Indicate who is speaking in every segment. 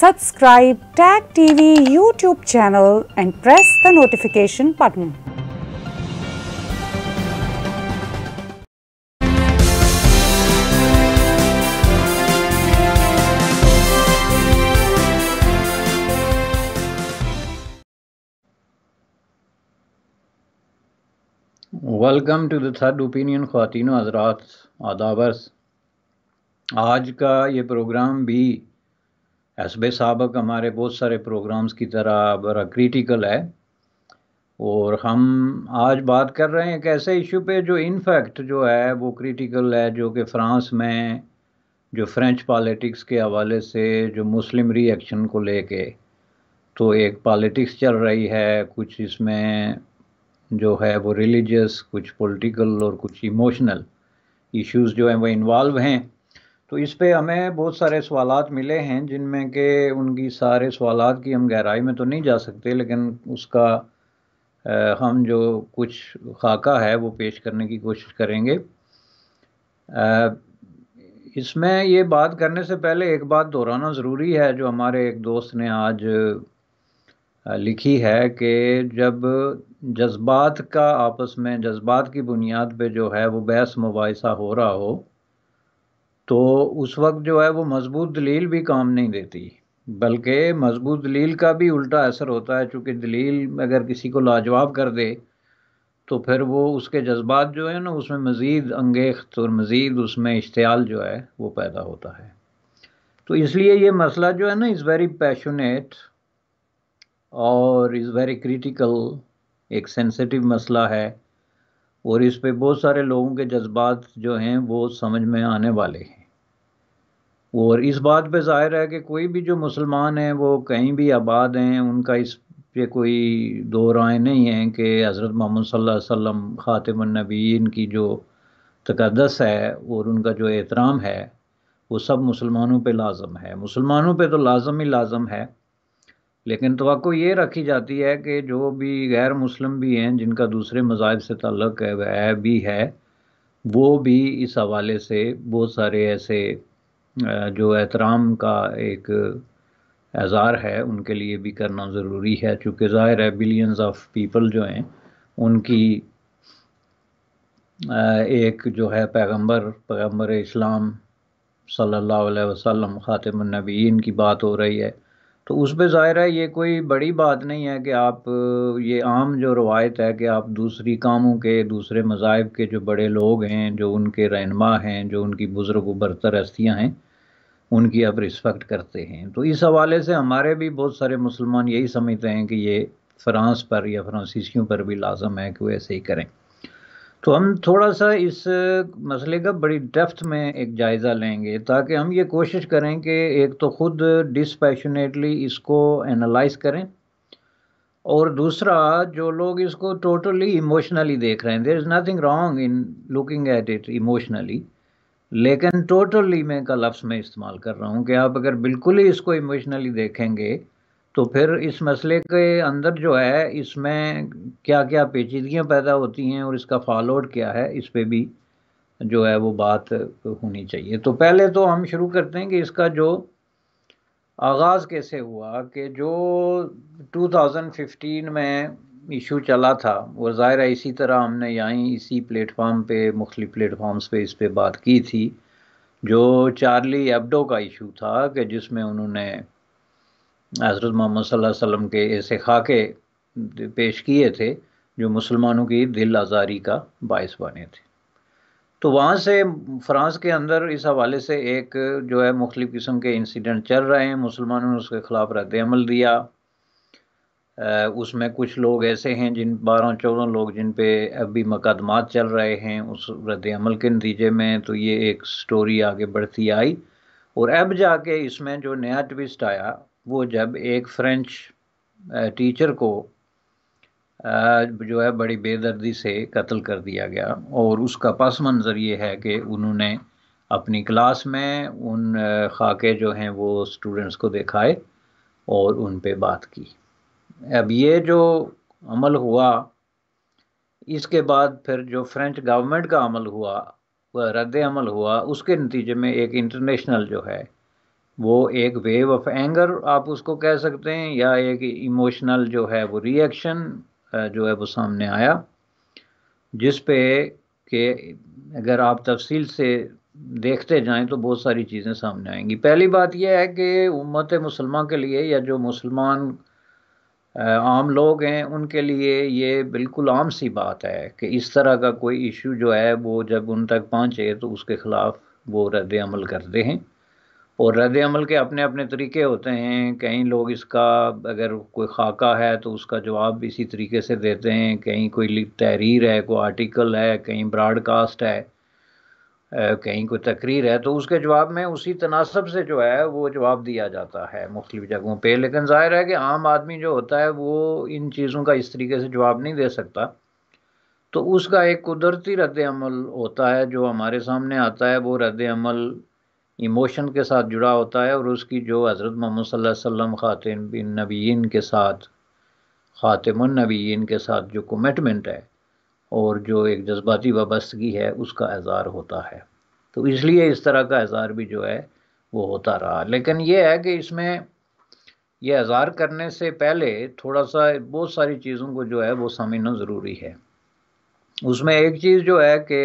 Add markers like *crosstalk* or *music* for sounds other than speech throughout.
Speaker 1: Subscribe Tag TV YouTube channel and press the notification button. Welcome to the third opinion ख़वान हजरात आदाबर्स आज का ये प्रोग्राम भी हसब सबक हमारे बहुत सारे प्रोग्राम्स की तरह बड़ा क्रिटिकल है और हम आज बात कर रहे हैं एक ऐसे इशू पे जो इनफैक्ट जो है वो क्रिटिकल है जो कि फ्रांस में जो फ्रेंच पॉलिटिक्स के हवाले से जो मुस्लिम रिएक्शन को लेके तो एक पॉलिटिक्स चल रही है कुछ इसमें जो है वो रिलीजियस कुछ पॉलिटिकल और कुछ इमोशनल इश्यूज जो हैं वो इन्वॉल्व हैं तो इस पे हमें बहुत सारे सवाल मिले हैं जिनमें के उनकी सारे सवाल की हम गहराई में तो नहीं जा सकते लेकिन उसका हम जो कुछ खाका है वो पेश करने की कोशिश करेंगे इसमें ये बात करने से पहले एक बात दोहराना ज़रूरी है जो हमारे एक दोस्त ने आज लिखी है कि जब जज्बात का आपस में जज्बात की बुनियाद पे जो है वो बहस मुबासा हो रहा हो तो उस वक्त जो है वो मजबूत दलील भी काम नहीं देती बल्कि मजबूत दलील का भी उल्टा असर होता है चूँकि दलील अगर किसी को लाजवाब कर दे तो फिर वो उसके जज्बात जो है ना उसमें मज़ीद अंगेख्त और मज़ीद उसमें इश्तियाल जो है वो पैदा होता है तो इसलिए ये मसला जो है ना इज़ वेरी पैशनेट और इज़ वेरी क्रिटिकल एक सेंसिटिव मसला है और इस पे बहुत सारे लोगों के जज्बात जो हैं वो समझ में आने वाले हैं और इस बात पे जाहिर है कि कोई भी जो मुसलमान हैं वो कहीं भी आबाद हैं उनका इस पे कोई दो राय नहीं है कि हज़रत मोहम्मद सल्लल्लाहु अलैहि वसल्लम ख़ातमनबीन की जो तकदस है और उनका जो एहतराम है वो सब मुसलमानों पे लाजम है मुसलमानों पे तो लाजम ही लाजम है लेकिन तो ये रखी जाती है कि जो भी गैर मुस्लिम भी हैं जिनका दूसरे मज़ाहब से तल्लक है वह भी है वो भी इस हवाले से बहुत सारे ऐसे जो एहतराम का एक एज़ार है उनके लिए भी करना ज़रूरी है चूँकि ज़ाहिर है बिलियंस ऑफ पीपल जो हैं उनकी एक जो है पैगंबर पैगंबर इस्लाम सल्लल्लाहु अलैहि वसल्लम की बात हो रही है तो उस पर ज़ाहिर है ये कोई बड़ी बात नहीं है कि आप ये आम जो रवायत है कि आप दूसरी कामों के दूसरे मज़ाहब के जो बड़े लोग हैं जो उनके रहनमा हैं जो उनकी बुज़ुर्ग बरतर हस्तियाँ हैं उनकी आप रिस्पेक्ट करते हैं तो इस हवाले से हमारे भी बहुत सारे मुसलमान यही समझते हैं कि ये फ़्रांस पर या फ्रांसीसियों पर भी लाजम है कि वो ऐसे ही करें तो हम थोड़ा सा इस मसले का बड़ी डेफ्थ में एक जायज़ा लेंगे ताकि हम ये कोशिश करें कि एक तो ख़ुद डिसपैशनेटली इसको एनालाइज करें और दूसरा जो लोग इसको टोटली इमोशनली देख रहे हैं there is nothing wrong in looking at it emotionally लेकिन टोटली मैं का लफ्स में इस्तेमाल कर रहा हूँ कि आप अगर बिल्कुल ही इसको इमोशनली देखेंगे तो फिर इस मसले के अंदर जो है इसमें क्या क्या पेचीदगियाँ पैदा होती हैं और इसका फॉलोड क्या है इस पर भी जो है वो बात होनी चाहिए तो पहले तो हम शुरू करते हैं कि इसका जो आगाज़ कैसे हुआ कि जो 2015 में इशू चला था वो ज़ाहिर है इसी तरह हमने यहीं इसी प्लेटफॉर्म पे मुख्तलि प्लेटफॉर्म्स पे इस पर बात की थी जो चार्ली एबडो का इशू था कि जिसमें उन्होंने हज़रत मोहम्मद वसल्लम के ऐसे खाके पेश किए थे जो मुसलमानों की दिल आज़ारी का बायस बने थे तो वहाँ से फ्रांस के अंदर इस हवाले से एक जो है मुख्तलिफ़ किस्म के इंसिडेंट चल रहे हैं मुसलमानों ने उसके ख़िलाफ़ रद्दमल दिया उसमें कुछ लोग ऐसे हैं जिन बारह चौदह लोग जिन पे अभी मकदमा चल रहे हैं उस रद्द अमल के नतीजे में तो ये एक स्टोरी आगे बढ़ती आई और अब जाके इसमें जो नया ट्विस्ट आया वो जब एक फ्रेंच टीचर को जो है बड़ी बेदर्दी से कत्ल कर दिया गया और उसका पस मंज़र ये है कि उन्होंने अपनी क्लास में उन खाके जो हैं वो स्टूडेंट्स को दिखाए और उन पे बात की अब ये जो अमल हुआ इसके बाद फिर जो फ्रेंच गवर्नमेंट का अमल हुआ रद्द अमल हुआ उसके नतीजे में एक इंटरनेशनल जो है वो एक वेव ऑफ एंगर आप उसको कह सकते हैं या एक इमोशनल जो है वो रिएक्शन जो है वो सामने आया जिस पे के अगर आप तफसील से देखते जाएं तो बहुत सारी चीज़ें सामने आएंगी पहली बात यह है कि उम्मत मुसलमान के लिए या जो मुसलमान आम लोग हैं उनके लिए ये बिल्कुल आम सी बात है कि इस तरह का कोई इशू जो है वो जब उन तक पहुँचे तो उसके ख़िलाफ़ वो रद्द अमल करते हैं और रद्द अमल के अपने अपने तरीके होते हैं कहीं लोग इसका अगर कोई खाका है तो उसका जवाब इसी तरीके से देते हैं कहीं कोई तहरीर है कोई आर्टिकल है कहीं ब्रॉडकास्ट है कहीं कोई तकरीर है तो उसके जवाब में उसी तनासब से जो है वो जवाब दिया जाता है मुख्तलिफ जगहों पर लेकिन ज़ाहिर है कि आम आदमी जो होता है वो इन चीज़ों का इस तरीके से जवाब नहीं दे सकता तो उसका एक कुदरती रद्द अमल होता है जो हमारे सामने आता है वो रद्द अमल इमोशन के साथ जुड़ा होता है और उसकी जो हज़रत मोहम्मद वसल्लम ख़ातिन नबीन के साथ नबीन के साथ जो कमिटमेंट है और जो एक जज्बाती वाबस्तगी है उसका एज़ार होता है तो इसलिए इस तरह का एज़ार भी जो है वो होता रहा लेकिन ये है कि इसमें ये एज़ार करने से पहले थोड़ा सा बहुत सारी चीज़ों को जो है वो समझना ज़रूरी है उसमें एक चीज़ जो है कि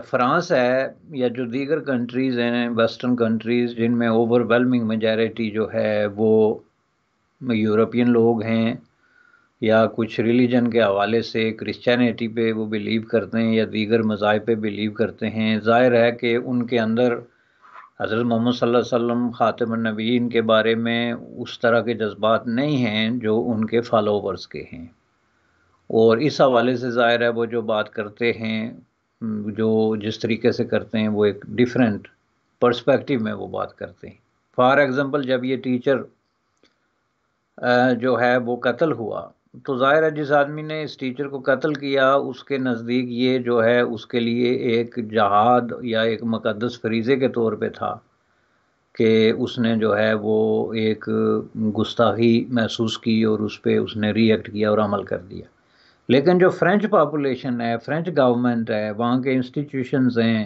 Speaker 1: फ्रांस है या जो दीगर कंट्रीज़ हैं वेस्टर्न कंट्रीज़ जिनमें ओवरवेलमिंग मेजॉरिटी जो है वो यूरोपियन लोग हैं या कुछ रिलीजन के हवाले से क्रिश्चियनिटी पे वो बिलीव करते हैं या दीगर मज़ाह पे बिलीव करते हैं ज़ाहिर है कि उनके अंदर हज़रत मोहम्मद सल्लल्लाहु अलैहि वसल्लम ख़ातमनबीन के बारे में उस तरह के जज्बात नहीं हैं जो उनके फॉलोवर्स के हैं और इस हवाले से ज़ाहिर है वो जो बात करते हैं हम्म, जो जिस तरीके से करते हैं वो एक डिफरेंट पर्सपेक्टिव में वो बात करते हैं फॉर एग्ज़ाम्पल जब ये टीचर जो है वो कत्ल हुआ तो ज़ाहिर है जिस आदमी ने इस टीचर को कत्ल किया उसके नज़दीक ये जो है उसके लिए एक जहाद या एक मुकदस फरीज़े के तौर पे था कि उसने जो है वो एक गुस्ताखी महसूस की और उस पर उसने रिएक्ट किया और अमल कर दिया लेकिन जो फ्रेंच पॉपुलेशन है फ्रेंच गवर्नमेंट है वहाँ के इंस्टीट्यूशंस हैं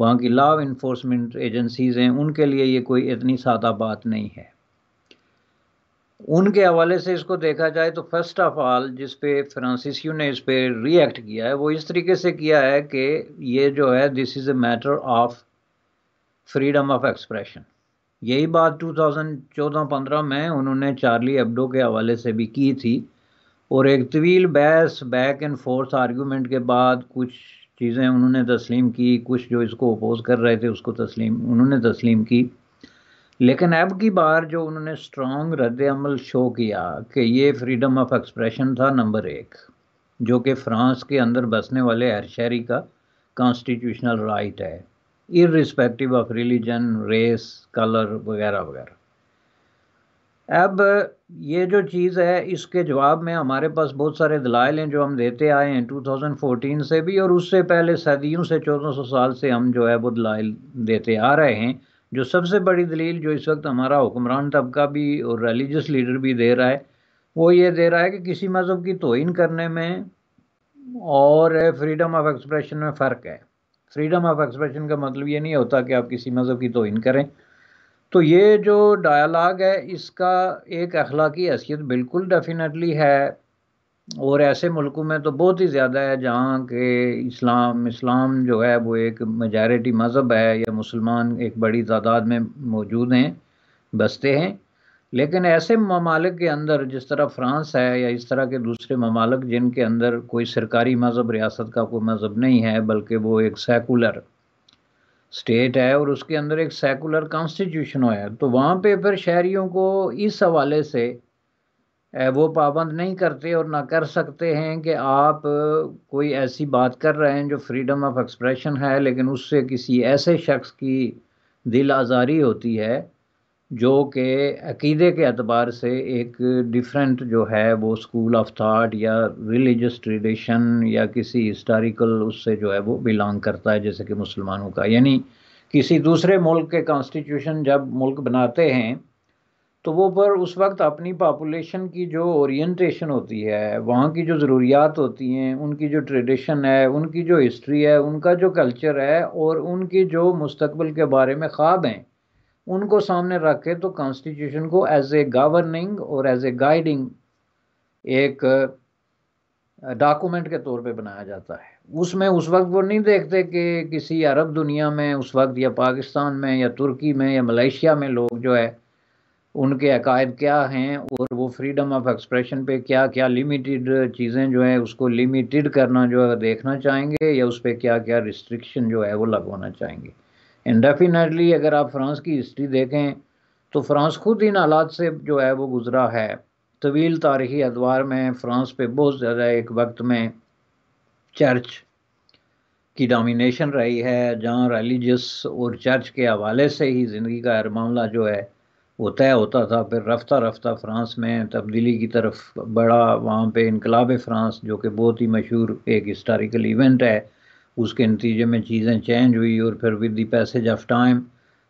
Speaker 1: वहाँ की लॉ इन्फोर्समेंट एजेंसीज़ हैं उनके लिए ये कोई इतनी सादा बात नहीं है उनके हवाले से इसको देखा जाए तो फर्स्ट ऑफ ऑल जिस पे फ्रांसिसियो ने इस पे रिएक्ट किया है वो इस तरीके से किया है कि ये जो है this is a matter of freedom of expression यही बात 2014-15 में उन्होंने चार्ली एब्डो के हवाले से भी की थी और एक तवील बहस बैक एंड फोर्थ आर्गूमेंट के बाद कुछ चीज़ें उन्होंने तस्लीम की कुछ जो इसको अपोज कर रहे थे उसको तस्लीम उन्होंने तस्लीम की लेकिन अब की बार जो उन्होंने स्ट्रॉन्ग रद्द अमल शो किया कि ये फ्रीडम ऑफ एक्सप्रेशन था नंबर एक जो कि फ्रांस के अंदर बसने वाले हर शहरी का कॉन्स्टिट्यूशनल राइट है irrespective of religion race colour वगैरह वगैरह अब ये जो चीज़ है इसके जवाब में हमारे पास बहुत सारे दलाइल हैं जो हम देते आए हैं 2014 से भी और उससे पहले सदियों से 1400 साल से हम जो है वो दलाइल देते आ रहे हैं जो सबसे बड़ी दलील जो इस वक्त हमारा हुक्मरान तबका भी और रिलीजस लीडर भी दे रहा है वो ये दे रहा है कि किसी मज़हब की तोहन करने में और फ्रीडम ऑफ एक्सप्रेशन में फ़र्क है फ्रीडम ऑफ एक्सप्रेशन का मतलब ये नहीं होता कि आप किसी मज़हब की तोहन करें तो ये जो डायलाग है इसका एक अखलाकी हैसियत बिल्कुल डेफिनेटली है और ऐसे मुल्कों में तो बहुत ही ज़्यादा है जहाँ के इस्लाम इस्लाम जो है वो एक मजारिटी मज़हब है या मुसलमान एक बड़ी तादाद में मौजूद हैं बसते हैं लेकिन ऐसे ममालिक के अंदर जिस तरह फ्रांस है या इस तरह के दूसरे ममालिक जिनके अंदर कोई सरकारी मज़हब रियासत का कोई मज़हब नहीं है बल्कि वो एक सेकुलर स्टेट है और उसके अंदर एक सेकुलर कॉन्स्टिट्यूशन होया तो वहाँ पे फिर शहरीों को इस हवाले से वो पाबंद नहीं करते और ना कर सकते हैं कि आप कोई ऐसी बात कर रहे हैं जो फ्रीडम ऑफ एक्सप्रेशन है लेकिन उससे किसी ऐसे शख्स की दिल आज़ारी होती है जो कि अकीदे के अतबार से एक डिफरेंट जो है वो स्कूल ऑफ थाट या रिलीजस ट्रेडिशन या किसी हिस्टारिकल उससे जो है वो बिलोंग करता है जैसे कि मुसलमानों का यानी किसी दूसरे मुल्क के कॉन्स्टिट्यूशन जब मुल्क बनाते हैं तो वो पर उस वक्त अपनी पापुलेशन की जो ओरिएंटेशन होती है वहाँ की जो ज़रूरियात होती हैं उनकी जो ट्रेडिशन है उनकी जो हिस्ट्री है उनका जो कल्चर है और उनकी जो मुस्तबल के बारे में ख्वाब हैं उनको सामने रख के तो कॉन्स्टिट्यूशन को एज ए गवर्निंग और एज ए गाइडिंग एक डॉक्यूमेंट के तौर पे बनाया जाता है उसमें उस वक्त वो नहीं देखते कि किसी अरब दुनिया में उस वक्त या पाकिस्तान में या तुर्की में या मलेशिया में लोग जो है उनके अकायद क्या हैं और वो फ्रीडम ऑफ एक्सप्रेशन पे क्या क्या लिमिटेड चीज़ें जो है उसको लिमिटेड करना जो है देखना चाहेंगे या उस पर क्या क्या रिस्ट्रिक्शन जो है वो लगवाना चाहेंगे इंडेफिनेटली डेफिनेटली अगर आप फ्रांस की हिस्ट्री देखें तो फ्रांस खुद इन हालात से जो है वो गुज़रा है तवील तारीखी अदवार में फ्रांस पे बहुत ज़्यादा एक वक्त में चर्च की डोमिनेशन रही है जहाँ रिलीजस और चर्च के हवाले से ही ज़िंदगी का हर मामला जो है वो तय होता था फिर रफ्ता रफ्ता फ्रांस में तब्दीली की तरफ बड़ा वहाँ पे इनकलाब फ्रांस जो कि बहुत ही मशहूर एक हिस्टोरिकल इवेंट है उसके नतीजे में चीज़ें चेंज हुई और फिर with the passage of time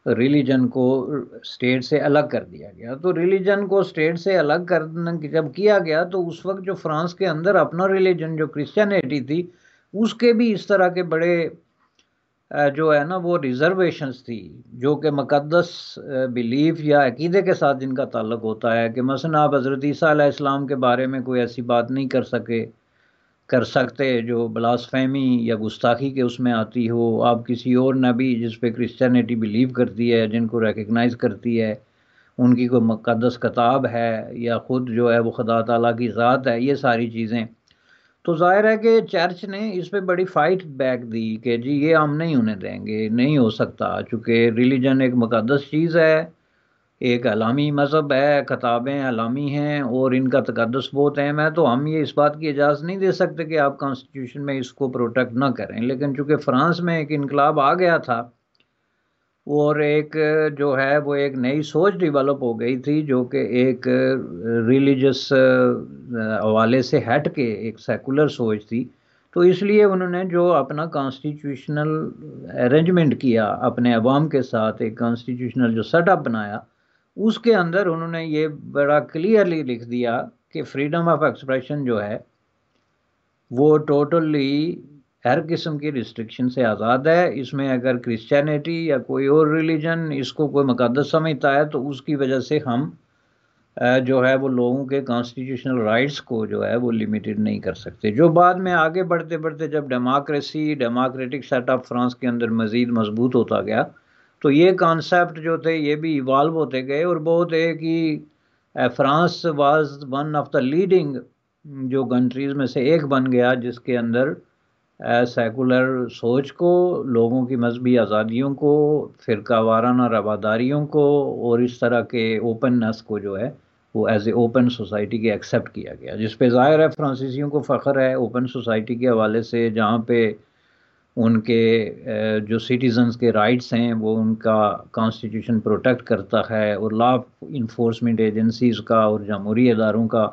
Speaker 1: religion को स्टेट से अलग कर दिया गया तो रिलीजन को स्टेट से अलग कर जब किया गया तो उस वक्त जो फ्रांस के अंदर अपना रिलीजन जो क्रिश्चियनिटी थी उसके भी इस तरह के बड़े जो है ना वो रिजर्वेशंस थी जो कि मुकदस बिलीफ या अकीदे के साथ जिनका ताल्लुक़ होता है कि मसना आप हज़रत ईसा इस्लाम के बारे में कोई ऐसी बात नहीं कर सके कर सकते जो बलासफहमी या गुस्ताखी के उसमें आती हो आप किसी और नबी जिस पे क्रिश्चियनिटी बिलीव करती है जिनको रिकगनाइज़ करती है उनकी कोई मुकदस किताब है या ख़ुद जो है वो खुदा ताली की ज़ात है ये सारी चीज़ें तो ज़ाहिर है कि चर्च ने इस पर बड़ी फ़ाइट बैक दी कि जी ये हम नहीं उन्हें देंगे नहीं हो सकता चूँकि रिलीजन एक मुकदस चीज़ है एक अलामी मज़हब है खताबें अलामी हैं और इनका तकदस बहुत अहम है तो हम ये इस बात की इजाज़त नहीं दे सकते कि आप कॉन्स्टिट्यूशन में इसको प्रोटेक्ट ना करें लेकिन चूँकि फ़्रांस में एक इनकलाब आ गया था और एक जो है वो एक नई सोच डिवेलप हो गई थी जो कि एक रिलीजस हवाले से हट के एक सेकुलर सोच थी तो इसलिए उन्होंने जो अपना कॉन्स्टिट्यूशनल अरेंजमेंट किया अपने अवाम के साथ एक कॉन्स्टिट्यूशनल जो सेटअप बनाया उसके अंदर उन्होंने ये बड़ा क्लियरली लिख दिया कि फ्रीडम ऑफ एक्सप्रेशन जो है वो टोटली हर किस्म की रिस्ट्रिक्शन से आज़ाद है इसमें अगर क्रिश्चियनिटी या कोई और रिलीजन इसको कोई मुकदस समझता है तो उसकी वजह से हम जो है वो लोगों के कॉन्स्टिट्यूशनल राइट्स को जो है वो लिमिटेड नहीं कर सकते जो बाद में आगे बढ़ते बढ़ते जब डेमोक्रेसी डेमोक्रेटिक सेटअप फ्रांस के अंदर मज़ीद मजबूत होता गया तो ये कॉन्सेप्ट जो थे ये भी इवाल्व होते गए और बहुत है कि France was one of the leading जो कंट्रीज़ में से एक बन गया जिसके अंदर सेकुलर सोच को लोगों की मजहबी आज़ादियों को फ़िरका वाराना रवादारियों को और इस तरह के ओपननेस को जो है वो एज ए ओपन सोसाइटी के एक्सेप्ट किया गया जिस पे ज़ाहिर है फ्रांसीसियों को फ़ख्र है ओपन सोसाइटी के हवाले से जहाँ पे उनके जो सिटीजन्स के राइट्स हैं वो उनका कॉन्स्टिट्यूशन प्रोटेक्ट करता है और लॉ इन्फोर्समेंट एजेंसीज़ का और जमहूरी इदारों का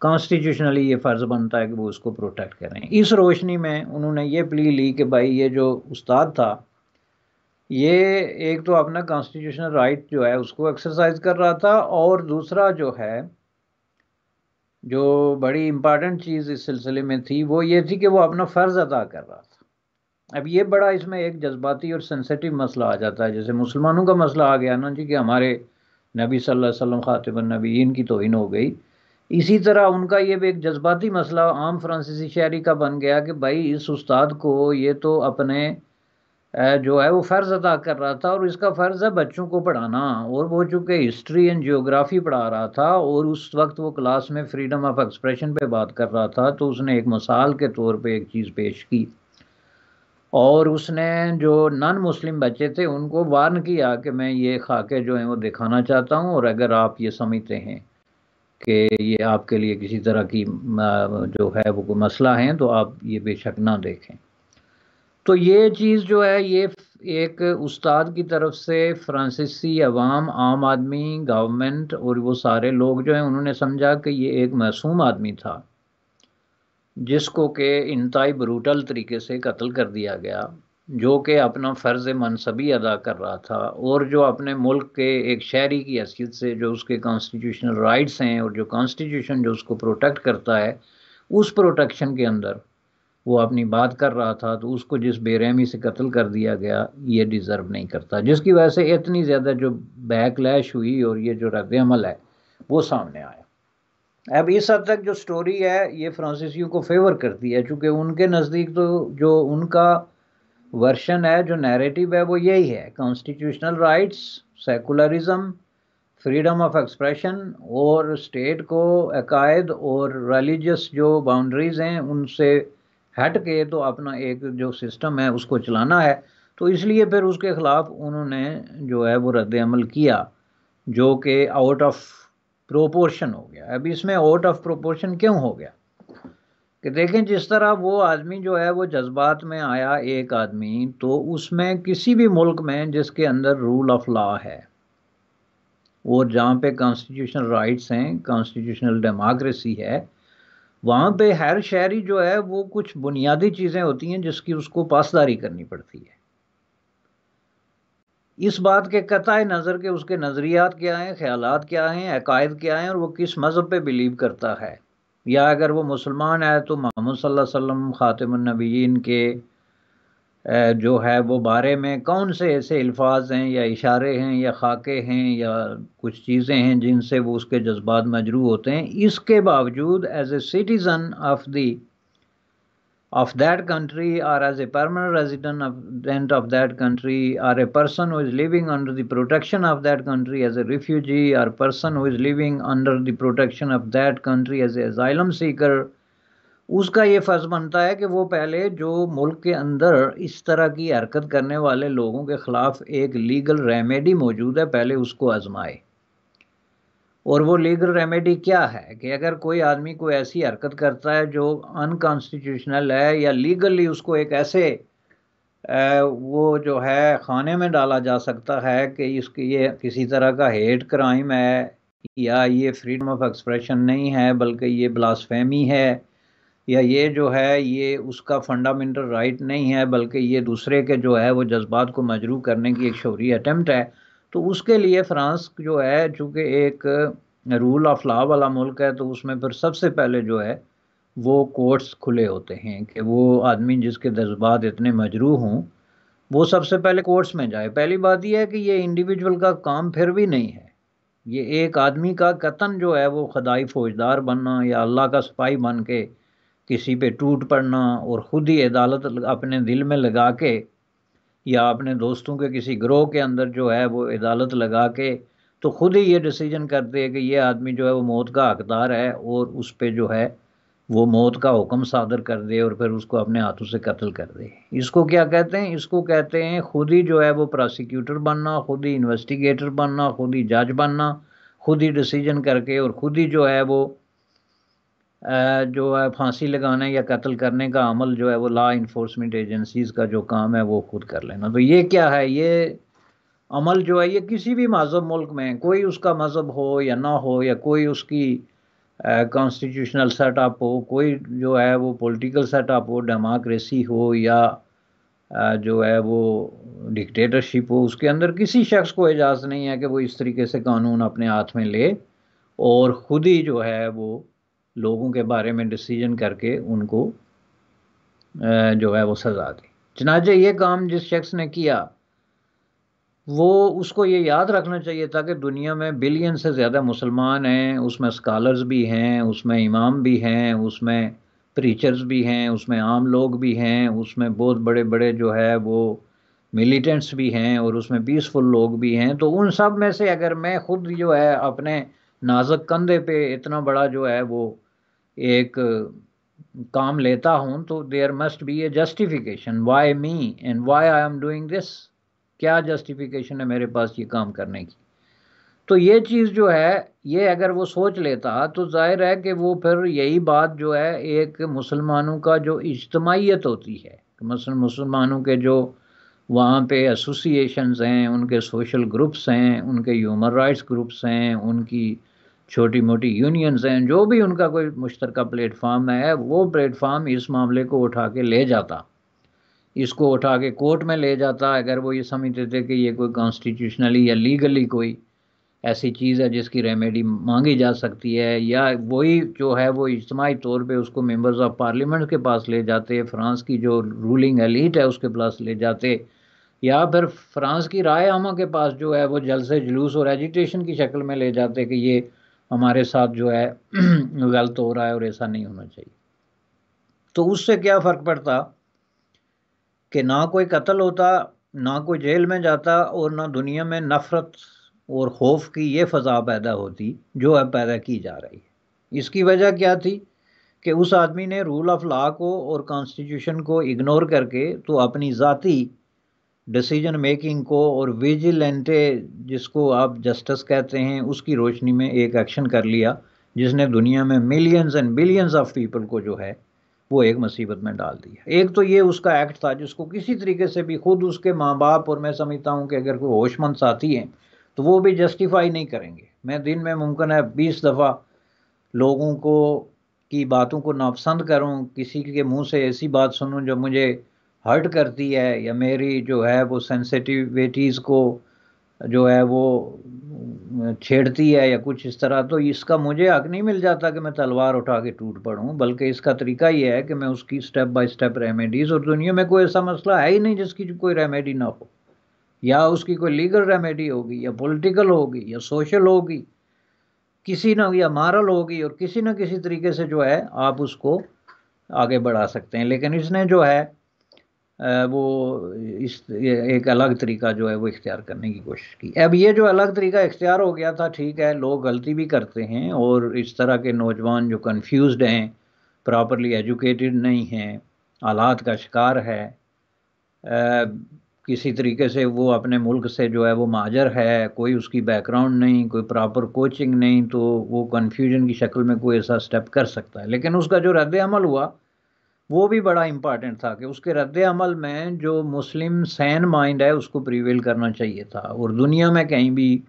Speaker 1: कॉन्स्टिट्यूशनली ये फ़र्ज़ बनता है कि वो उसको प्रोटेक्ट करें इस रोशनी में उन्होंने ये प्ली ली कि भाई ये जो उस्ताद था ये एक तो अपना कॉन्स्टिट्यूशनल राइट जो है उसको एक्सरसाइज कर रहा था और दूसरा जो है जो बड़ी इम्पॉर्टेंट चीज़ इस सिलसिले में थी वो ये थी कि वो अपना फ़र्ज़ अदा कर रहा था अब ये बड़ा इसमें एक जज्बाती और सेंसिटिव मसला आ जाता है जैसे मुसलमानों का मसला आ गया ना जी कि हमारे नबी सल्लल्लाहु अलैहि वसल्लम ख़ातिब नबीन की तोहन हो गई इसी तरह उनका ये भी एक जज्बाती मसला आम फ्रांसीसी शहरी का बन गया कि भाई इस उस्ताद को ये तो अपने जो है वो फ़र्ज़ अदा कर रहा था और इसका फ़र्ज़ है बच्चों को पढ़ाना और वो चूँकि हिस्ट्री एंड जियोग्राफी पढ़ा रहा था और उस वक्त वो क्लास में फ्रीडम ऑफ एक्सप्रेशन पे बात कर रहा था तो उसने एक मिसाल के तौर पे एक चीज़ पेश की और उसने जो नॉन मुस्लिम बच्चे थे उनको वार्न किया कि मैं ये खाके जो है वो दिखाना चाहता हूँ और अगर आप ये समझते हैं कि ये आपके लिए किसी तरह की जो है वो कोई मसला है तो आप ये बेशक ना देखें तो ये चीज़ जो है ये एक उस्ताद की तरफ से फ्रांसीसी अवाम आम आदमी गवर्नमेंट और वो सारे लोग जो हैं उन्होंने समझा कि ये एक मासूम आदमी था जिसको के इंतहाई ब्रूटल तरीके से कत्ल कर दिया गया जो कि अपना फ़र्ज़ मनसबी अदा कर रहा था और जो अपने मुल्क के एक शहरी की हैसियत से जो उसके कॉन्स्टिट्यूशनल राइट्स हैं और जो कॉन्स्टिट्यूशन जो उसको प्रोटेक्ट करता है उस प्रोटेक्शन के अंदर वो अपनी बात कर रहा था तो उसको जिस बेरहमी से कत्ल कर दिया गया ये डिज़र्व नहीं करता जिसकी वजह से इतनी ज़्यादा जो बैकलैश हुई और ये जो रद्द अमल है वो सामने आया अब इस हद तक जो स्टोरी है ये फ्रांसीसियों को फेवर करती है चूँकि उनके नज़दीक तो जो उनका वर्शन है जो नैरेटिव है वो यही है constitutional rights secularism freedom of expression और स्टेट को अकायद और रिलीजियस जो बाउंड्रीज़ हैं उनसे हट के तो अपना एक जो सिस्टम है उसको चलाना है तो इसलिए फिर उसके ख़िलाफ़ उन्होंने जो है वो रद्द अमल किया जो कि आउट ऑफ प्रोपोर्शन हो गया अब इसमें आउट ऑफ प्रोपोर्शन क्यों हो गया कि देखें जिस तरह वो आदमी जो है वो जज्बात में आया एक आदमी तो उसमें किसी भी मुल्क में जिसके अंदर रूल ऑफ लॉ है और जहाँ पे कॉन्स्टिट्यूशनल राइट्स हैं कॉन्स्टिट्यूशनल डेमोक्रेसी है वहाँ पे हर शहरी जो है वो कुछ बुनियादी चीज़ें होती हैं जिसकी उसको पासदारी करनी पड़ती है इस बात के कतः नज़र के उसके नज़रियात क्या हैं ख्याल क्या हैं अकायद क्या हैं और वो किस मज़हब पर बिलीव करता है या अगर वो मुसलमान है तो मोहम्मद सल्लम ख़ातमनबीन के जो है वो बारे में कौन से ऐसे अल्फाज हैं या इशारे हैं या खाके हैं या कुछ चीज़ें हैं जिनसे वो उसके जज्बात मजरू होते हैं इसके बावजूद as a citizen of the of that country or as a permanent resident of rent of that country or a person who is living under the protection of that country as a refugee or person who is living under the protection of that country as an asylum seeker उसका ये फ़र्ज़ बनता है कि वो पहले जो मुल्क के अंदर इस तरह की हरकत करने वाले लोगों के ख़िलाफ़ एक लीगल रेमेडी मौजूद है पहले उसको आजमाए और वो लीगल रेमेडी क्या है कि अगर कोई आदमी कोई ऐसी हरकत करता है जो अनकॉन्स्टिट्यूशनल है या लीगली उसको एक ऐसे वो जो है खाने में डाला जा सकता है कि इसकी ये किसी तरह का हेट क्राइम है या ये फ्रीडम ऑफ एक्सप्रेशन नहीं है बल्कि ये ब्लास्फेमी है या ये जो है ये उसका फंडामेंटल राइट नहीं है बल्कि ये दूसरे के जो है वो जज्बात को मजरू करने की एक शौरी अटैम्प्ट है तो उसके लिए फ्रांस जो है चूँकि एक रूल ऑफ लॉ वाला मुल्क है तो उसमें फिर सबसे पहले जो है वो कोर्ट्स खुले होते हैं कि वो आदमी जिसके जज्बात इतने मजरू हों वो सबसे पहले कोर्ट्स में जाए पहली बात यह है कि ये इंडिविजुअल का काम फिर भी नहीं है ये एक आदमी का कतन जो है वो खदाई फौजदार बनना या अल्लाह का सिपाही बन के किसी पे टूट पड़ना और ख़ुद ही अदालत अपने दिल में लगा के या अपने दोस्तों के किसी ग्रोह के अंदर जो है वो अदालत लगा के तो खुद ही ये डिसीजन करते हैं कि ये आदमी जो है वो मौत का हकदार है और उस पर जो है वो मौत का हुक्म सादर कर दे और फिर उसको अपने हाथों से कत्ल कर दे इसको क्या कहते हैं इसको कहते हैं खुद ही जो है वो प्रोसिक्यूटर बनना खुद ही इन्वेस्टिगेटर बनना खुद ही जज बनना खुद ही डिसीजन करके और खुद ही जो है वो जो है फांसी लगाने या कत्ल करने का अमल जो है वो लॉ इन्फोर्समेंट एजेंसीज का जो काम है वो खुद कर लेना तो ये क्या है ये अमल जो है ये किसी भी मज़हब मुल्क में कोई उसका मज़हब हो या ना हो या कोई उसकी कॉन्स्टिट्यूशनल सेटअप हो कोई जो है वो पॉलिटिकल सेटअप हो डेमोक्रेसी हो या जो है वो डिक्टेटरशिप हो उसके अंदर किसी शख्स को इजाज़त नहीं है कि वो इस तरीके से कानून अपने हाथ में ले और ख़ुद ही जो है वो लोगों के बारे में डिसीजन करके उनको जो है वो सज़ा दी चनाजे ये काम जिस शख्स ने किया वो उसको ये याद रखना चाहिए था कि दुनिया में बिलियन से ज़्यादा मुसलमान हैं उसमें स्कॉलर्स भी हैं उसमें इमाम भी हैं उसमें प्रीचर्स भी हैं उसमें आम लोग भी हैं उसमें बहुत बड़े बड़े जो है वो मिलिटेंट्स भी हैं और उसमें पीसफुल लोग भी हैं तो उन सब में से अगर मैं ख़ुद जो है अपने नाजक कंधे पे इतना बड़ा जो है वो एक काम लेता हूँ तो there must be a justification why me and why I am doing this क्या जस्टिफिकेशन है मेरे पास ये काम करने की तो ये चीज़ जो है ये अगर वो सोच लेता तो जाहिर है कि वो फिर यही बात जो है एक मुसलमानों का जो इज्तमाहीत होती है मुसलमानों के जो वहाँ पे एसोसिएशंस हैं उनके सोशल ग्रुप्स हैं उनके ह्यूमन राइट्स ग्रुप्स हैं उनकी छोटी मोटी यूनियंस हैं जो भी उनका कोई मुश्तर प्लेटफार्म है वो प्लेटफार्म इस मामले को उठा के ले जाता इसको उठा के कोर्ट में ले जाता अगर वो ये समझते थे कि ये कोई कॉन्स्टिट्यूशनली या लीगली कोई ऐसी चीज़ है जिसकी रेमेडी मांगी जा सकती है या वही जो है वो इज्तमी तौर पे उसको मेंबर्स ऑफ पार्लियामेंट के पास ले जाते फ्रांस की जो रूलिंग एलिट है उसके पास ले जाते या फिर फ्रांस की राय आमा के पास जो है वो जलसे जुलूस और एजिटेशन की शक्ल में ले जाते कि ये हमारे साथ जो है *clears throat* गलत हो रहा है और ऐसा नहीं होना चाहिए तो उससे क्या फ़र्क पड़ता कि ना कोई कत्ल होता ना कोई जेल में जाता और ना दुनिया में नफ़रत और खौफ की ये फ़जा पैदा होती जो अब पैदा की जा रही है इसकी वजह क्या थी कि उस आदमी ने रूल ऑफ लॉ को और कॉन्स्टिट्यूशन को इग्नोर करके तो अपनी ज़ाती डिसीजन मेकिंग को और विजिलेंटे जिसको आप जस्टिस कहते हैं उसकी रोशनी में एक एक्शन कर लिया जिसने दुनिया में millions and billions of people को जो है वो एक मुसीबत में डाल दिया एक तो ये उसका एक्ट था जिसको किसी तरीके से भी खुद उसके माँ बाप और मैं समझता हूँ कि अगर कोई होशमंद साथी हैं तो वो भी जस्टिफाई नहीं करेंगे मैं दिन में मुमकिन है बीस दफ़ा लोगों को की बातों को नापसंद करूँ किसी के मुँह से ऐसी बात सुनूँ जो मुझे हर्ट करती है या मेरी जो है वो सेंसिटिविटीज़ को जो है वो छेड़ती है या कुछ इस तरह तो इसका मुझे हक नहीं मिल जाता कि मैं तलवार उठा के टूट पड़ूँ बल्कि इसका तरीका ये है कि मैं उसकी स्टेप बाय स्टेप रेमेडीज़ और दुनिया में कोई ऐसा मसला है ही नहीं जिसकी कोई रेमेडी ना हो या उसकी कोई लीगल रेमेडी होगी या पॉलिटिकल होगी या सोशल होगी किसी ना या मारल होगी और किसी ना किसी तरीके से जो है आप उसको आगे बढ़ा सकते हैं लेकिन इसने जो है वो इस एक अलग तरीका जो है वो इख्तियार करने की कोशिश की अब ये जो अलग तरीका इख्तियार हो गया था ठीक है लोग गलती भी करते हैं और इस तरह के नौजवान जो कन्फ्यूज़ हैं प्रॉपरली एजुकेटेड नहीं हैं आलात का शिकार है आ, किसी तरीके से वो अपने मुल्क से जो है वो माजर है कोई उसकी बैकग्राउंड नहीं कोई प्रॉपर कोचिंग नहीं तो वो कन्फ्यूजन की शक्ल में कोई ऐसा स्टेप कर सकता है लेकिन उसका जो रद्द अमल हुआ वो भी बड़ा इम्पॉर्टेंट था कि उसके रद्द अमल में जो मुस्लिम सैन माइंड है उसको प्रिवेल करना चाहिए था और दुनिया में कहीं भी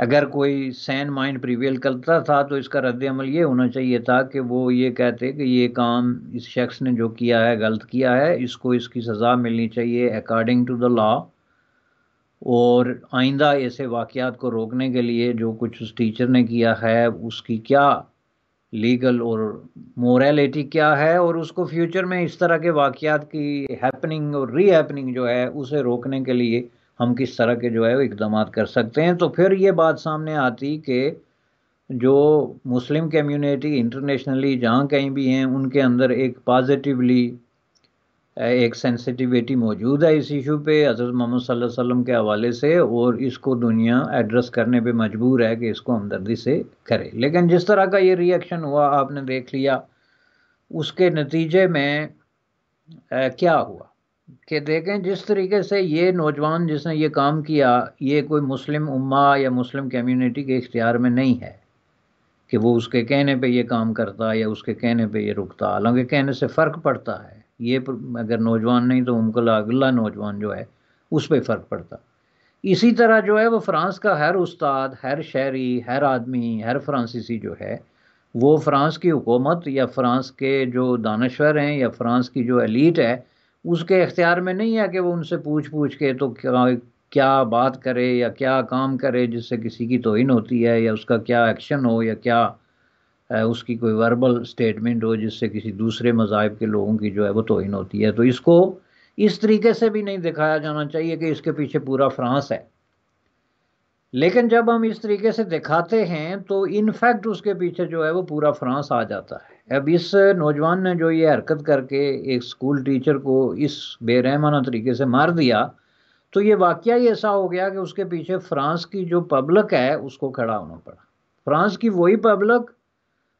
Speaker 1: अगर कोई सैन माइंड प्रिवेल करता था तो इसका रद्द अमल ये होना चाहिए था कि वो ये कहते कि ये काम इस शख्स ने जो किया है गलत किया है इसको इसकी सज़ा मिलनी चाहिए अकॉर्डिंग टू द लॉ और आइंदा ऐसे वाक़ को रोकने के लिए जो कुछ उस टीचर ने किया है उसकी क्या लीगल और मोरालिटी क्या है और उसको फ्यूचर में इस तरह के वाक़ात की हैपनिंग और री हैपनिंग जो है उसे रोकने के लिए हम किस तरह के जो है वो इकदाम कर सकते हैं तो फिर ये बात सामने आती कि जो मुस्लिम कम्युनिटी इंटरनेशनली जहाँ कहीं भी हैं उनके अंदर एक पॉजिटिवली एक सेंसिटिविटी मौजूद है इस इशू पे हज़रत मोहम्मद सल्लल्लाहु अलैहि वसल्लम के हवाले से और इसको दुनिया एड्रेस करने पे मजबूर है कि इसको हमदर्दी से करे लेकिन जिस तरह का ये रिएक्शन हुआ आपने देख लिया उसके नतीजे में आ, क्या हुआ कि देखें जिस तरीके से ये नौजवान जिसने ये काम किया ये कोई मुस्लिम उम्मा या मुस्लिम कम्यूनिटी के इख्तियार में नहीं है कि वो उसके कहने पर यह काम करता या उसके कहने पर ये रुकता हालांकि कहने से फ़र्क पड़ता है ये अगर नौजवान नहीं तो उनको अगला नौजवान जो है उस पर फ़र्क पड़ता इसी तरह जो है वो फ्रांस का हर उस्ताद हर शहरी हर आदमी हर फ्रांसीसी जो है वो फ्रांस की हुकूमत या फ्रांस के जो दानश्वर हैं या फ्रांस की जो एलीट है उसके इख्तियार में नहीं है कि वो उनसे पूछ पूछ के तो क्या क्या बात करे या क्या काम करे जिससे किसी की तोहन होती है या उसका क्या एक्शन हो या क्या उसकी कोई वर्बल स्टेटमेंट हो जिससे किसी दूसरे मज़ाहब के लोगों की जो है वो तोहिन होती है तो इसको इस तरीके से भी नहीं दिखाया जाना चाहिए कि इसके पीछे पूरा फ्रांस है लेकिन जब हम इस तरीके से दिखाते हैं तो इनफैक्ट उसके पीछे जो है वो पूरा फ्रांस आ जाता है अब इस नौजवान ने जो ये हरकत करके एक स्कूल टीचर को इस बेरहमाना तरीके से मार दिया तो ये वाक़ ही ऐसा हो गया कि उसके पीछे फ्रांस की जो पब्लिक है उसको खड़ा होना पड़ा फ्रांस की वही पब्लिक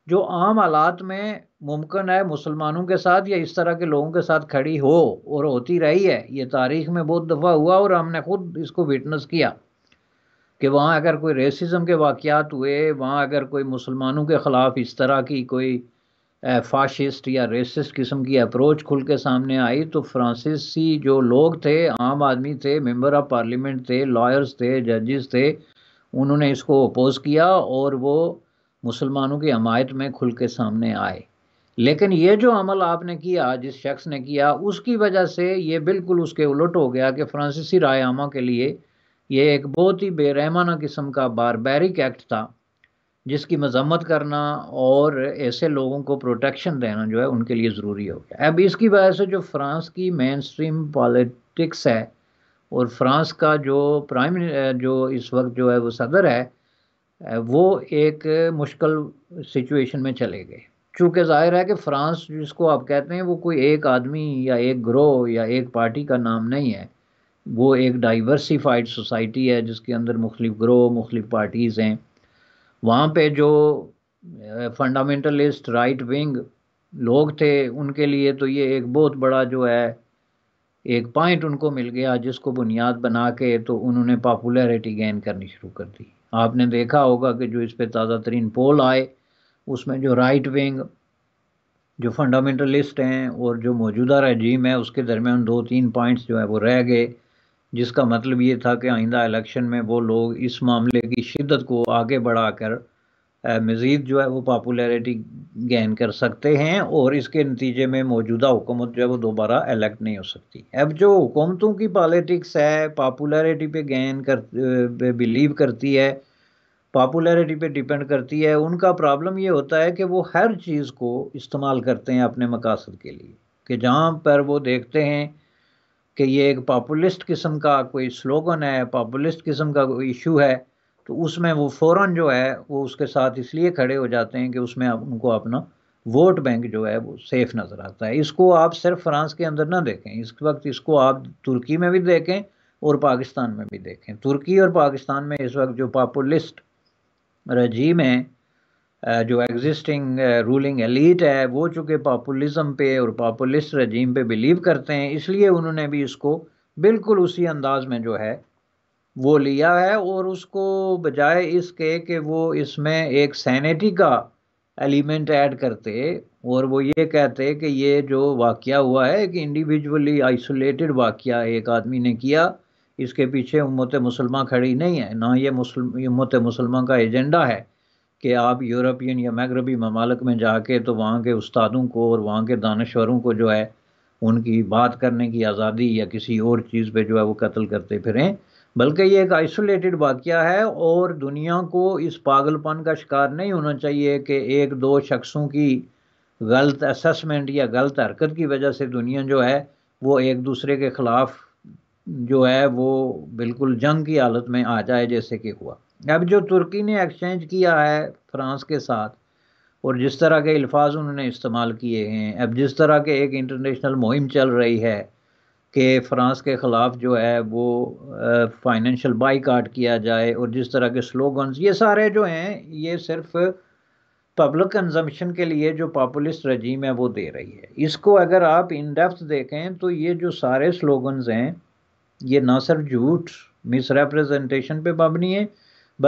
Speaker 1: जो आम हालात में मुमकिन है मुसलमानों के साथ या इस तरह के लोगों के साथ खड़ी हो और होती रही है ये तारीख में बहुत दफ़ा हुआ और हमने खुद इसको विटनेस किया कि वहाँ अगर कोई रेसिज्म के वाक़ात हुए वहाँ अगर कोई मुसलमानों के ख़िलाफ़ इस तरह की कोई फाशिस्ट या रेसिस्ट किस्म की अप्रोच खुल के सामने आई तो फ्रांसीसी जो लोग थे आम आदमी थे मेंबर ऑफ पार्लियामेंट थे लॉयर्स थे जजेस थे उन्होंने इसको अपोज़ किया और वो मुसलमानों की हमायत में खुल के सामने आए लेकिन ये जो अमल आपने किया जिस शख्स ने किया उसकी वजह से ये बिल्कुल उसके उलट हो गया कि फ्रांसीसी आमा के लिए ये एक बहुत ही बेरहमाना किस्म का बारबैरिक एक्ट था जिसकी मजम्मत करना और ऐसे लोगों को प्रोटेक्शन देना जो है उनके लिए ज़रूरी हो गया अब इसकी वजह से जो फ्रांस की मेन स्ट्रीम पॉलिटिक्स है और फ्रांस का जो प्राइम जो इस वक्त जो है वो सदर है वो एक मुश्किल सिचुएशन में चले गए चूँकि जाहिर है कि फ़्रांस जिसको आप कहते हैं वो कोई एक आदमी या एक ग्रोह या एक पार्टी का नाम नहीं है वो एक डाइवर्सिफाइड सोसाइटी है जिसके अंदर मुख्तु ग्रोह मुख्तलिफ़ पार्टीज़ हैं वहाँ पे जो फंडामेंटलिस्ट राइट विंग लोग थे उनके लिए तो ये एक बहुत बड़ा जो है एक पॉइंट उनको मिल गया जिसको बुनियाद बना के तो उन्होंने पॉपुलैरिटी गेन करनी शुरू कर दी आपने देखा होगा कि जो इस पर ताज़ा तरीन पोल आए उसमें जो राइट विंग जो फंडामेंटलिस्ट हैं और जो मौजूदा रजीम है उसके दरमियान दो तीन पॉइंट्स जो है वो रह गए जिसका मतलब ये था कि आइंदा इलेक्शन में वो लोग इस मामले की शिद्दत को आगे बढ़ाकर मज़ीद जो है वो पॉपुलरिटी गेन कर सकते हैं और इसके नतीजे में मौजूदा हुकूमत जो है वो दोबारा इलेक्ट नहीं हो सकती अब जो हुकूमतों की पॉलिटिक्स है पॉपुलरिटी पे गेन कर पे बिलीव करती है पॉपुलरिटी पे डिपेंड करती है उनका प्रॉब्लम ये होता है कि वो हर चीज़ को इस्तेमाल करते हैं अपने मकासद के लिए कि जहाँ पर वो देखते हैं कि ये एक पॉपुलिस्ट किस्म का कोई स्लोगन है पॉपुलिस्ट किस्म का कोई इशू है तो उसमें वो फ़ौर जो है वो उसके साथ इसलिए खड़े हो जाते हैं कि उसमें आप उनको अपना वोट बैंक जो है वो सेफ नज़र आता है इसको आप सिर्फ फ्रांस के अंदर ना देखें इस वक्त इसको आप तुर्की में भी देखें और पाकिस्तान में भी देखें तुर्की और पाकिस्तान में इस वक्त जो पॉपुलिस्ट रजीम है जो एग्जिस्टिंग रूलिंग एलीट है वो चूँकि पॉपुलिज्म पे और पॉपुलिस्ट रजीम पे बिलीव करते हैं इसलिए उन्होंने भी इसको बिल्कुल उसी अंदाज में जो है वो लिया है और उसको बजाय इसके कि वो इसमें एक सैनिटी का एलिमेंट ऐड करते और वो ये कहते कि ये जो वाक़ हुआ है कि इंडिविजुअली आइसोलेटेड वाक़ एक आदमी ने किया इसके पीछे उम्मत मुसलमान खड़ी नहीं है ना ये मुसल उम्मत मुसलमान का एजेंडा है कि आप यूरोपियन या मगरबी ममालक में जाके तो वहाँ के उस्तादों को और वहाँ के दानश्वरों को जो है उनकी बात करने की आज़ादी या किसी और चीज़ पे जो है वो कत्ल करते फिरें बल्कि ये एक आइसोलेटेड वाक़ है और दुनिया को इस पागलपन का शिकार नहीं होना चाहिए कि एक दो शख्सों की गलत असमेंट या गलत हरकत की वजह से दुनिया जो है वो एक दूसरे के ख़िलाफ़ जो है वो बिल्कुल जंग की हालत में आ जाए जैसे कि हुआ अब जो तुर्की ने एक्सचेंज किया है फ्रांस के साथ और जिस तरह के अल्फाज उन्होंने इस्तेमाल किए हैं अब जिस तरह के एक इंटरनेशनल मुहिम चल रही है कि फ़्रांस के ख़िलाफ़ जो है वो फाइनेंशियल बाईकाट किया जाए और जिस तरह के स्लोगन्स ये सारे जो हैं ये सिर्फ पब्लिक कंजम्पशन के लिए जो पॉपुलिस्ट रजीम है वो दे रही है इसको अगर आप इन डेप्थ देखें तो ये जो सारे स्लोगन्स हैं ये ना सिर्फ झूठ मिस रिप्रेजेंटेशन पे है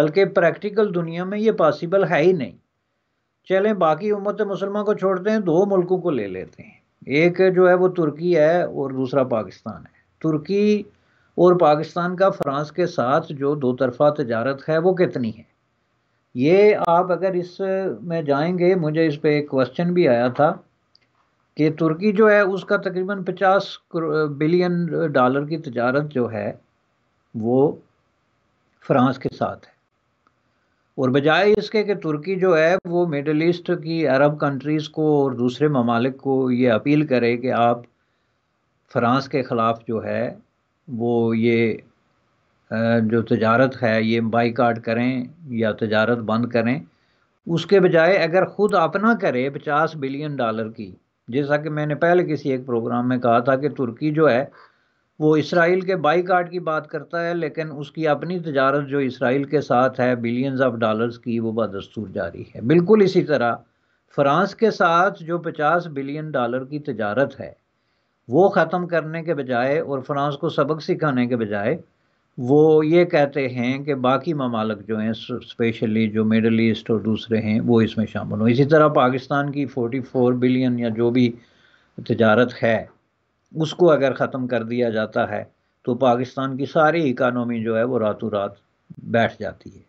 Speaker 1: बल्कि प्रैक्टिकल दुनिया में ये पॉसिबल है ही नहीं चलें बाकी उम्मत मुसलमान को छोड़ते हैं दो मुल्कों को ले लेते हैं एक जो है वो तुर्की है और दूसरा पाकिस्तान है तुर्की और पाकिस्तान का फ्रांस के साथ जो दो तरफा तजारत है वो कितनी है ये आप अगर इस में जाएंगे मुझे इस पर एक क्वेश्चन भी आया था कि तुर्की जो है उसका तकरीबन 50 बिलियन डॉलर की तजारत जो है वो फ्रांस के साथ है और बजाय इसके कि तुर्की जो है वो मिडल ईस्ट की अरब कंट्रीज़ को और दूसरे ममालिक को ये अपील करे कि आप फ्रांस के ख़िलाफ़ जो है वो ये जो तजारत है ये बाईकाट करें या तजारत बंद करें उसके बजाय अगर ख़ुद अपना करे पचास बिलियन डॉलर की जैसा कि मैंने पहले किसी एक प्रोग्राम में कहा था कि तुर्की जो है वो इसराइल के बाई कार्ड की बात करता है लेकिन उसकी अपनी तजारत जो इसराइल के साथ है बिलियंस ऑफ डॉलर्स की वो बदस्तूर जारी है बिल्कुल इसी तरह फ्रांस के साथ जो 50 बिलियन डॉलर की तजारत है वो ख़त्म करने के बजाय और फ्रांस को सबक सिखाने के बजाय वो ये कहते हैं कि बाकी ममालक जो हैं स्पेशली जो मिडल ईस्ट और दूसरे हैं वो इसमें शामिल हों इसी तरह पाकिस्तान की 44 बिलियन या जो भी तजारत है उसको अगर ख़त्म कर दिया जाता है तो पाकिस्तान की सारी इकानमी जो है वो रातों रात बैठ जाती है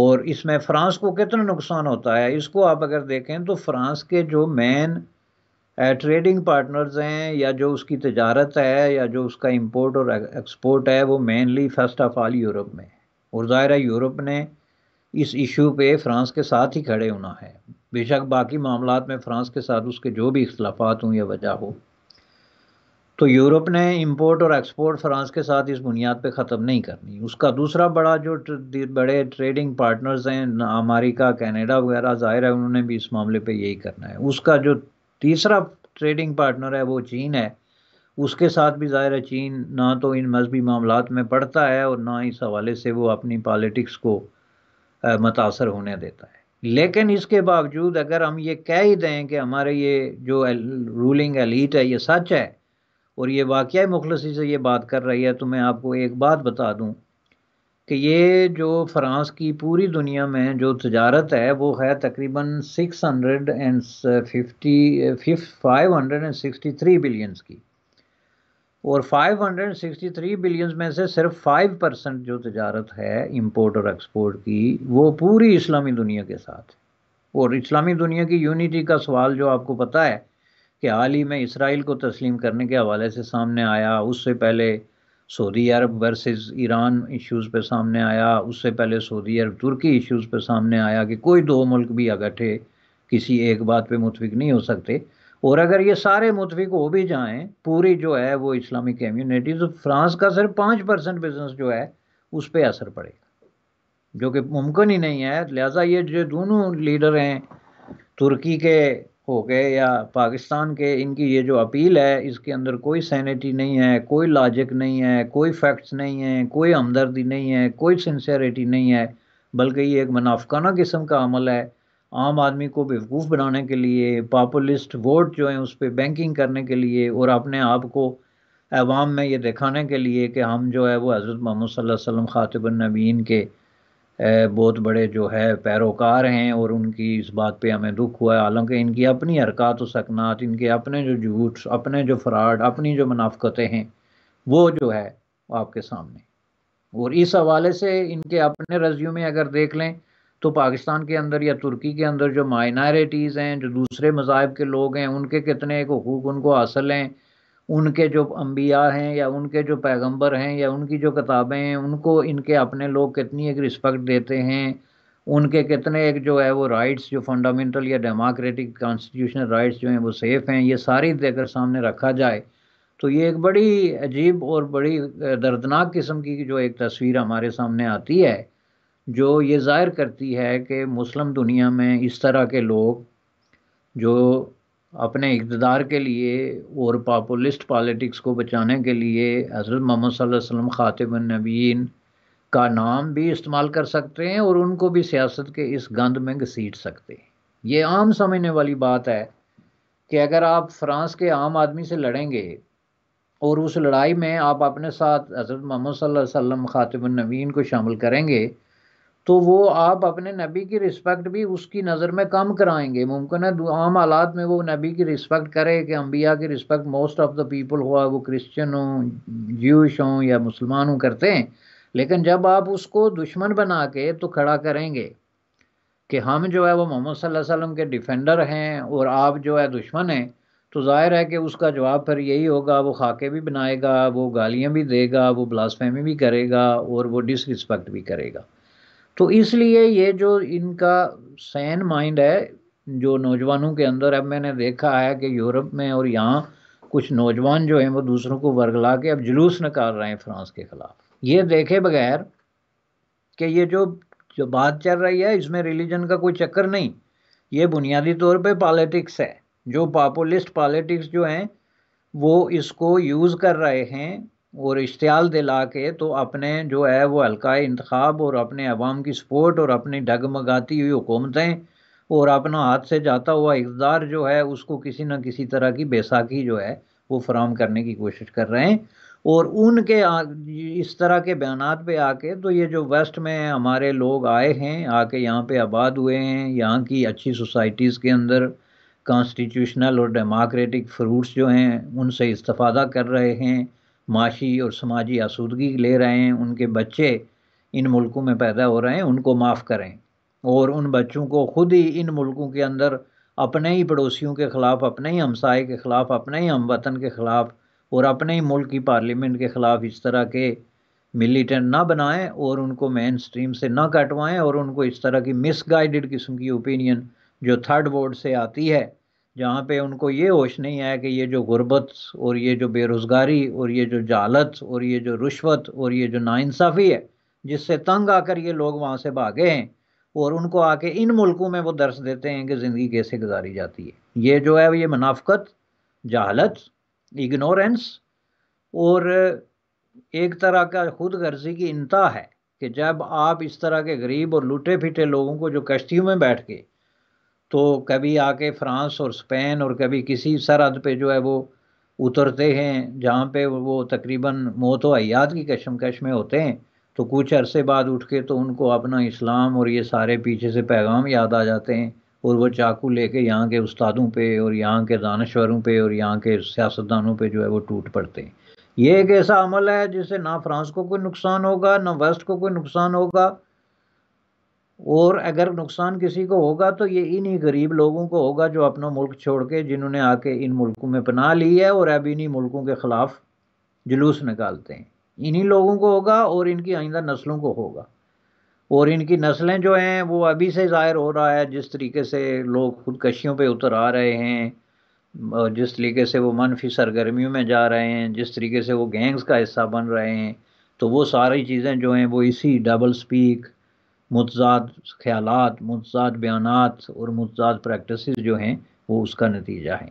Speaker 1: और इसमें फ्रांस को कितना नुकसान होता है इसको आप अगर देखें तो फ्रांस के जो मेन ट्रेडिंग पार्टनर्स हैं या जो उसकी तजारत है या जो उसका इंपोर्ट और एक्सपोर्ट e-, है वो mainly first of all Europe में और ज़ाहिर है यूरोप ने इस इशू पे फ्रांस के साथ ही खड़े होना है बेशक बाकी मामला में फ़्रांस के साथ उसके जो भी अख्तलाफात हों या वजह हो तो यूरोप ने इंपोर्ट और एक्सपोर्ट फ्रांस के साथ इस बुनियाद पे ख़त्म नहीं करनी उसका दूसरा बड़ा जो बड़े ट्रेडिंग पार्टनर्स हैं अमेरिका कनाडा वगैरह जाहिर है उन्होंने भी इस मामले पे यही करना है उसका जो तीसरा ट्रेडिंग पार्टनर है वो चीन है उसके साथ भी ज़ाहिर है चीन ना तो इन मजहबी मामला में पड़ता है और ना इस हवाले से वो अपनी पॉलिटिक्स को मुतासर होने देता है लेकिन इसके बावजूद अगर हम ये कह ही दें कि हमारे ये जो रूलिंग एलिट है ये सच है और ये वाक़ मुखलसी से ये बात कर रही है तो मैं आपको एक बात बता दूँ कि ये जो फ्रांस की पूरी दुनिया में जो तजारत है वो है तकरीबन six hundred and fifty five hundred and sixty three billions की और five hundred and sixty three billions में से सिर्फ फाइव परसेंट जो तजारत है इंपोर्ट और एक्सपोर्ट की वो पूरी इस्लामी दुनिया के साथ और इस्लामी दुनिया की यूनिटी का सवाल जो आपको पता है कि हाल ही में इसराइल को तस्लीम करने के हवाले से सामने आया उससे पहले सऊदी अरब वर्सेस ईरान इश्यूज़ पे सामने आया उससे पहले सऊदी अरब तुर्की इश्यूज़ पे सामने आया कि कोई दो मुल्क भी इकट्ठे किसी एक बात पे मुतफिक नहीं हो सकते और अगर ये सारे मुतफिक हो भी जाएं पूरी जो है वो इस्लामिक कम्यूनिटी तो फ्रांस का सिर्फ पाँच परसेंट बिजनेस जो है उस पर असर पड़ेगा जो कि मुमकिन ही नहीं है लिहाजा ये जो दोनों लीडर हैं तुर्की के हो गए या पाकिस्तान के इनकी ये जो अपील है इसके अंदर कोई सैनिटी नहीं है कोई लॉजिक नहीं है कोई फैक्ट्स नहीं है कोई हमदर्दी नहीं है कोई सिंसियरिटी नहीं है बल्कि ये एक मुनाफाना किस्म का अमल है आम आदमी को बेवकूफ़ बनाने के लिए पापुलिस्ट वोट जो है उस पर बैंकिंग करने के लिए और अपने आप को अवाम में ये दिखाने के लिए कि हम जो है वो हज़रत मोहम्मद सल्लल्लाहु अलैहि वसल्लम के बहुत बड़े जो है पैरोकार हैं और उनकी इस बात पे हमें दुख हुआ है हालांकि इनकी अपनी हरकत सकनात इनके अपने जो झूठ अपने जो फ्रॉड अपनी जो मुनाफ़तें हैं वो जो है आपके सामने और इस हवाले से इनके अपने रजियों में अगर देख लें तो पाकिस्तान के अंदर या तुर्की के अंदर जो माइनॉरिटीज़ हैं जो दूसरे मज़ाहब के लोग हैं उनके कितने हकूक़ उनको हासिल हैं उनके जो अम्बिया हैं या उनके जो पैगंबर हैं या उनकी जो किताबें हैं उनको इनके अपने लोग कितनी एक रिस्पेक्ट देते हैं उनके कितने एक जो है वो राइट्स जो फंडामेंटल या डेमोक्रेटिक कॉन्स्टिट्यूशनल राइट्स जो हैं वो सेफ़ हैं ये सारी देकर सामने रखा जाए तो ये एक बड़ी अजीब और बड़ी दर्दनाक किस्म की जो एक तस्वीर हमारे सामने आती है जो ये जाहिर करती है कि मुस्लिम दुनिया में इस तरह के लोग जो अपने इकतदार के लिए और पापुलिस्ट पॉलिटिक्स को बचाने के लिए हज़रत मोहम्मद वसल्लम ख़ातबीन का नाम भी इस्तेमाल कर सकते हैं और उनको भी सियासत के इस गंद में घसीट सकते हैं ये आम समझने वाली बात है कि अगर आप फ्रांस के आम आदमी से लड़ेंगे और उस लड़ाई में आप अपने साथ हज़रत मोहम्मद वसल्लम ख़ातबीन को शामिल करेंगे तो वो आप अपने नबी की रिस्पेक्ट भी उसकी नज़र में कम कराएंगे मुमकिन है आम हालात में वो नबी की रिस्पेक्ट करे कि अम्बिया की respect most of the people हुआ वो क्रिश्चियन हों जूश हों या मुसलमान हों करते हैं लेकिन जब आप उसको दुश्मन बना के तो खड़ा करेंगे कि हम जो है वो मोहम्मद वसल्लम के डिफेंडर हैं और आप जो है दुश्मन हैं तो ज़ाहिर है कि उसका जवाब फिर यही होगा वो खाके भी बनाएगा वो गालियाँ भी देगा वो ब्लास्फेमी भी करेगा और वो डिसरिस्पेक्ट भी करेगा तो इसलिए ये जो इनका सैन माइंड है जो नौजवानों के अंदर अब मैंने देखा है कि यूरोप में और यहाँ कुछ नौजवान जो हैं वो दूसरों को वर्गला के अब जुलूस निकाल रहे हैं फ्रांस के ख़िलाफ़ ये देखे बगैर कि ये जो जो बात चल रही है इसमें रिलीजन का कोई चक्कर नहीं ये बुनियादी तौर पे पॉलिटिक्स है जो पॉपुलिस्ट पॉलिटिक्स जो हैं वो इसको यूज़ कर रहे हैं और इश्तियाल दिला के तो अपने जो है वो हल्का इंतखब और अपने अवाम की सपोर्ट और अपनी डगमगाती हुई हुकूमतें और अपना हाथ से जाता हुआ इकदार जो है उसको किसी न किसी तरह की बैसाखी जो है वो फराम करने की कोशिश कर रहे हैं और उनके इस तरह के बयान पे आके तो ये जो वेस्ट में हमारे लोग आए हैं आके यहाँ पे आबाद हुए हैं यहाँ की अच्छी सोसाइटीज़ के अंदर कॉन्स्टिट्यूशनल और डेमोक्रेटिक फ्रूट्स जो हैं उनसे इस्तफ़ादा कर रहे हैं माशी और समाजी आसूदगी ले रहे हैं उनके बच्चे इन मुल्कों में पैदा हो रहे हैं उनको माफ़ करें और उन बच्चों को खुद ही इन मुल्कों के अंदर अपने ही पड़ोसियों के ख़िलाफ़ अपने ही हमसाए के ख़िलाफ़ अपने ही हम वतन के ख़िलाफ़ और अपने ही मुल्क की पार्लियामेंट के ख़िलाफ़ इस तरह के मिलिटेंट ना बनाएं और उनको मेन स्ट्रीम से ना कटवाएं और उनको इस तरह की मिसगाइडेड किस्म की ओपिनियन जो थर्ड वर्ल्ड से आती है जहाँ पे उनको ये होश नहीं आया कि ये जो गुर्बत और ये जो बेरोज़गारी और ये जो जालत और ये जो रिश्वत और ये जो नाानसाफ़ी है जिससे तंग आकर ये लोग वहाँ से भागे हैं और उनको आके इन मुल्कों में वो दर्श देते हैं कि ज़िंदगी कैसे गुजारी जाती है ये जो है ये मुनाफ़त जहालत इग्नोरेंस और एक तरह का खुद गर्जी की इंता है कि जब आप इस तरह के गरीब और लूटे फिटे लोगों को जो कश्तियों में बैठ के तो कभी आके फ्रांस और स्पेन और कभी किसी सरहद पे जो है वो उतरते हैं जहाँ पे वो तकरीबन मौत व हयात की कशमकश में होते हैं तो कुछ अरसे बाद उठ के तो उनको अपना इस्लाम और ये सारे पीछे से पैगाम याद आ जाते हैं और वो चाकू लेके यहाँ के उस्तादों पे और यहाँ के दानश्वरों पे और यहाँ के सियासतदानों पे जो है वो टूट पड़ते हैं ये एक ऐसा अमल है जिससे ना फ्रांस को कोई नुकसान होगा ना वेस्ट को कोई नुकसान होगा और अगर नुकसान किसी को होगा तो ये इन्हीं गरीब लोगों को होगा जो अपना मुल्क छोड़ के जिन्होंने आके इन मुल्कों में पनाह ली है और अब इन्हीं मुल्कों के ख़िलाफ़ जुलूस निकालते हैं इन्हीं लोगों को होगा और इनकी आइंदा नस्लों को होगा और इनकी नस्लें जो हैं वो अभी से ज़ाहिर हो रहा है जिस तरीके से लोग खुदकशियों पर उतर आ रहे हैं और जिस तरीके से वो मनफी सरगर्मियों में जा रहे हैं जिस तरीके से वो गैंग्स का हिस्सा बन रहे हैं तो वो सारी चीज़ें जो हैं वो इसी डबल स्पीक मतजाद ख्याल मतजाद बयान और मतजाद प्रैक्टिस जो हैं वो उसका नतीजा है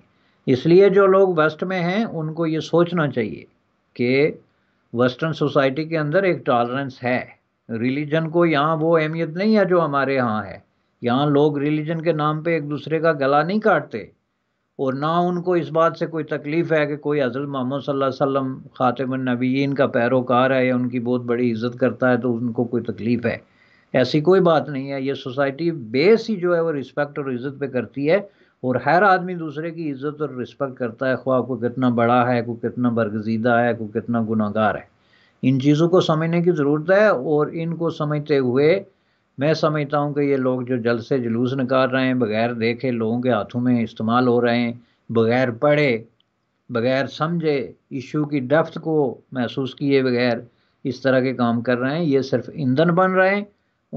Speaker 1: इसलिए जो लोग वेस्ट में हैं उनको ये सोचना चाहिए कि वेस्टर्न सोसाइटी के अंदर एक टॉलरेंस है रिलीजन को यहाँ वो अहमियत नहीं है जो हमारे यहाँ है यहाँ लोग रिलीजन के नाम पे एक दूसरे का गला नहीं काटते और ना उनको इस बात से कोई तकलीफ़ है कि कोई अज़ल मोहम्मद सल्लम ख़ातमनबीन का पैरोकार है या उनकी बहुत बड़ी इज़्ज़त करता है तो उनको कोई तकलीफ़ है ऐसी कोई बात नहीं है ये सोसाइटी बेस ही जो है वो रिस्पेक्ट और इज्जत पे करती है और हर आदमी दूसरे की इज्जत और रिस्पेक्ट करता है ख्वाह को कितना बड़ा है को कितना बरगजीदा है को कितना गुनागार है इन चीज़ों को समझने की ज़रूरत है और इनको समझते हुए मैं समझता हूँ कि ये लोग जो जल से जुलूस निकाल रहे हैं बगैर देखे लोगों के हाथों में इस्तेमाल हो रहे हैं बगैर पढ़े बगैर समझे इशू की डफ्त को महसूस किए बगैर इस तरह के काम कर रहे हैं ये सिर्फ ईंधन बन रहे हैं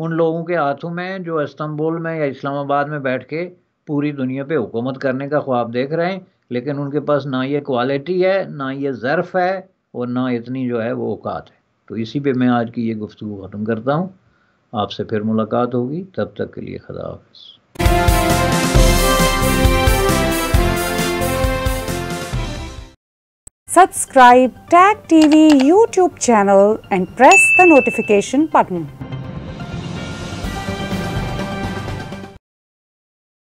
Speaker 1: उन लोगों के हाथों में जो इस्तांबुल में या इस्लामाबाद में बैठ के पूरी दुनिया पे हुकूमत करने का ख्वाब देख रहे हैं लेकिन उनके पास ना ये क्वालिटी है ना ये ज़र्फ़ है और ना इतनी जो है वो औकात है तो इसी पे मैं आज की ये गुफ्तु ख़त्म करता हूँ आपसे फिर मुलाकात होगी तब तक के लिए खुदा Subscribe Tag TV YouTube channel and press the notification